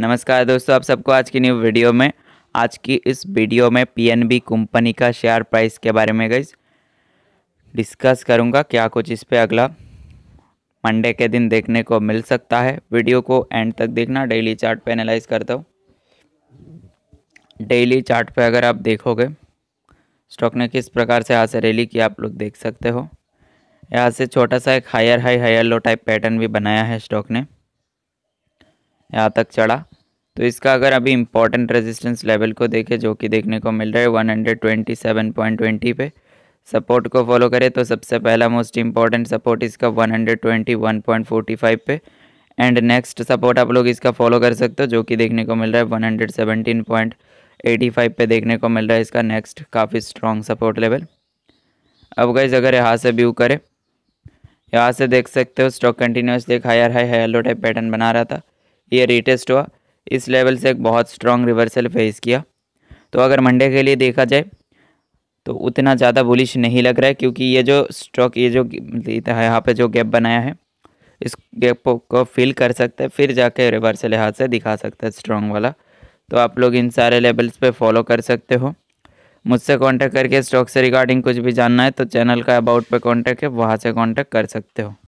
नमस्कार दोस्तों आप सबको आज की न्यू वीडियो में आज की इस वीडियो में पीएनबी कंपनी का शेयर प्राइस के बारे में गई डिस्कस करूंगा क्या कुछ इस पर अगला मंडे के दिन देखने को मिल सकता है वीडियो को एंड तक देखना डेली चार्ट पे एनालाइज करता हूँ डेली चार्ट पे अगर आप देखोगे स्टॉक ने किस प्रकार से यहाँ से रैली की आप लोग देख सकते हो यहाँ से छोटा सा एक higher high higher low type pattern भी बनाया है स्टॉक ने यहाँ तक चढ़ा तो इसका अगर अभी इम्पोर्टेंट रेजिस्टेंस लेवल को देखें जो कि देखने को मिल रहा है one hundred twenty seven point twenty पे सपोर्ट को फॉलो करें तो सबसे पहला मोस्ट इम्पॉर्टेंट सपोर्ट इसका one hundred twenty one point forty five पे एंड नेक्स्ट सपोर्ट आप लोग इसका फॉलो कर सकते हो जो कि देखने को मिल रहा है one hundred seventeen point eighty five पे देखने को मिल रहा है इसका नेक्स्ट काफ़ी स्ट्रॉन्ग सपोर्ट लेवल अब गाइज अगर यहाँ से व्यू करें यहाँ से देख सकते हो स्टॉक कंटिन्यूसली एक higher high hello type pattern बना रहा था ये रिटेस्ट हुआ इस लेवल से एक बहुत स्ट्रॉन्ग रिवर्सल फेस किया तो अगर मंडे के लिए देखा जाए तो उतना ज़्यादा बुलिश नहीं लग रहा है क्योंकि ये जो स्टॉक ये जो मतलब यहाँ पे जो गैप बनाया है इस गैप को फिल कर सकते हैं फिर जाके रिवर्सल यहाँ से दिखा सकते हैं स्ट्रॉन्ग वाला तो आप लोग इन सारे लेवल्स पे फॉलो कर सकते हो मुझसे कांटेक्ट करके स्टॉक से रिगार्डिंग कुछ भी जानना है तो चैनल का अबाउट पे कांटेक्ट है वहाँ से कांटेक्ट कर सकते हो